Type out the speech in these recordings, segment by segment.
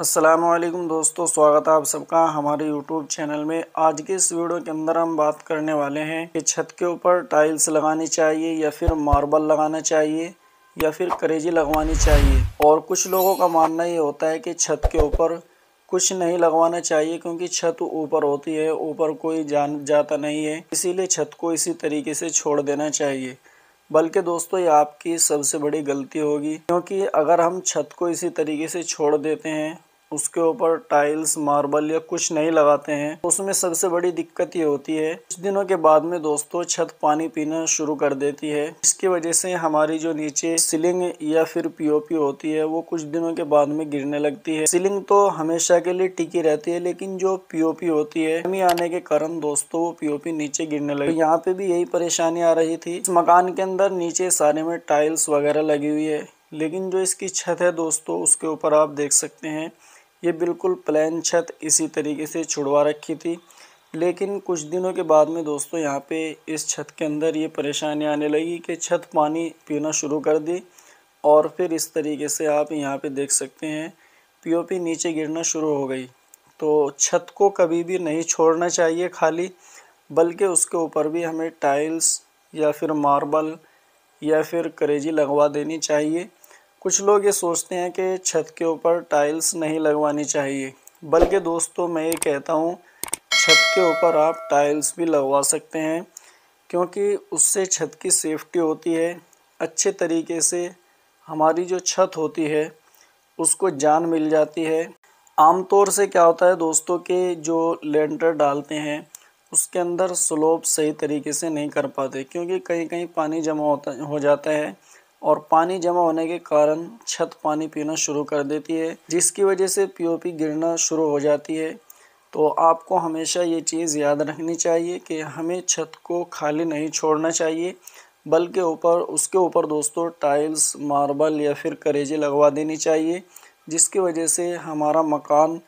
असलम दोस्तों स्वागत है आप सबका हमारे YouTube चैनल में आज के इस वीडियो के अंदर हम बात करने वाले हैं कि छत के ऊपर टाइल्स लगानी चाहिए या फिर मार्बल लगाना चाहिए या फिर करेजी लगवानी चाहिए और कुछ लोगों का मानना ये होता है कि छत के ऊपर कुछ नहीं लगवाना चाहिए क्योंकि छत ऊपर होती है ऊपर कोई जान जाता नहीं है इसीलिए छत को इसी तरीके से छोड़ देना चाहिए बल्कि दोस्तों ये आपकी सबसे बड़ी गलती होगी क्योंकि अगर हम छत को इसी तरीके से छोड़ देते हैं उसके ऊपर टाइल्स मार्बल या कुछ नहीं लगाते हैं उसमें सबसे बड़ी दिक्कत ये होती है कुछ दिनों के बाद में दोस्तों छत पानी पीना शुरू कर देती है इसकी वजह से हमारी जो नीचे सीलिंग या फिर पीओपी होती है वो कुछ दिनों के बाद में गिरने लगती है सीलिंग तो हमेशा के लिए टिकी रहती है लेकिन जो पीओपी होती है कमी आने के कारण दोस्तों वो पीओपी नीचे गिरने लगी तो यहाँ पे भी यही परेशानी आ रही थी इस मकान के अंदर नीचे सारे में टाइल्स वगैरह लगी हुई है लेकिन जो इसकी छत है दोस्तों उसके ऊपर आप देख सकते हैं ये बिल्कुल प्लान छत इसी तरीके से छुड़वा रखी थी लेकिन कुछ दिनों के बाद में दोस्तों यहाँ पे इस छत के अंदर ये परेशानी आने लगी कि छत पानी पीना शुरू कर दी और फिर इस तरीके से आप यहाँ पे देख सकते हैं पीओपी नीचे गिरना शुरू हो गई तो छत को कभी भी नहीं छोड़ना चाहिए खाली बल्कि उसके ऊपर भी हमें टाइल्स या फिर मार्बल या फिर करेजी लगवा देनी चाहिए कुछ लोग ये सोचते हैं कि छत के ऊपर टाइल्स नहीं लगवानी चाहिए बल्कि दोस्तों मैं ये कहता हूँ छत के ऊपर आप टाइल्स भी लगवा सकते हैं क्योंकि उससे छत की सेफ्टी होती है अच्छे तरीके से हमारी जो छत होती है उसको जान मिल जाती है आमतौर से क्या होता है दोस्तों के जो लेंटर डालते हैं उसके अंदर स्लोप सही तरीके से नहीं कर पाते क्योंकि कहीं कहीं पानी जमा होता हो जाता है और पानी जमा होने के कारण छत पानी पीना शुरू कर देती है जिसकी वजह से पीओपी गिरना शुरू हो जाती है तो आपको हमेशा ये चीज़ याद रखनी चाहिए कि हमें छत को खाली नहीं छोड़ना चाहिए बल्कि ऊपर उसके ऊपर दोस्तों टाइल्स मार्बल या फिर करेजे लगवा देनी चाहिए जिसकी वजह से हमारा मकान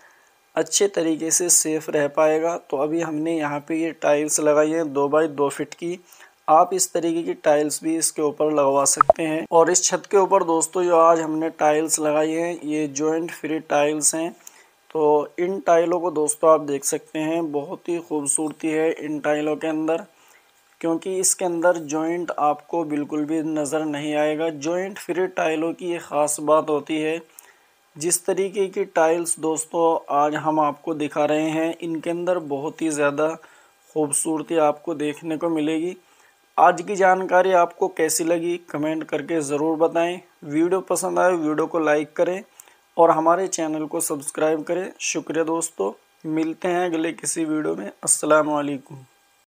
अच्छे तरीके से सेफ़ रह पाएगा तो अभी हमने यहाँ पे ये टाइल्स लगाई हैं दो बाई दो फिट की आप इस तरीके की टाइल्स भी इसके ऊपर लगवा सकते हैं और इस छत के ऊपर दोस्तों जो आज हमने टाइल्स लगाई हैं ये जॉइंट फ्री टाइल्स हैं तो इन टाइलों को दोस्तों आप देख सकते हैं बहुत ही खूबसूरती है इन टाइलों के अंदर क्योंकि इसके अंदर जॉइंट आपको बिल्कुल भी नज़र नहीं आएगा जॉइंट फ्री टाइलों की ये ख़ास बात होती है जिस तरीके की टाइल्स दोस्तों आज हम आपको दिखा रहे हैं इनके अंदर बहुत ही ज़्यादा खूबसूरती आपको देखने को मिलेगी आज की जानकारी आपको कैसी लगी कमेंट करके ज़रूर बताएं वीडियो पसंद आए वीडियो को लाइक करें और हमारे चैनल को सब्सक्राइब करें शुक्रिया दोस्तों मिलते हैं अगले किसी वीडियो में अस्सलाम वालेकुम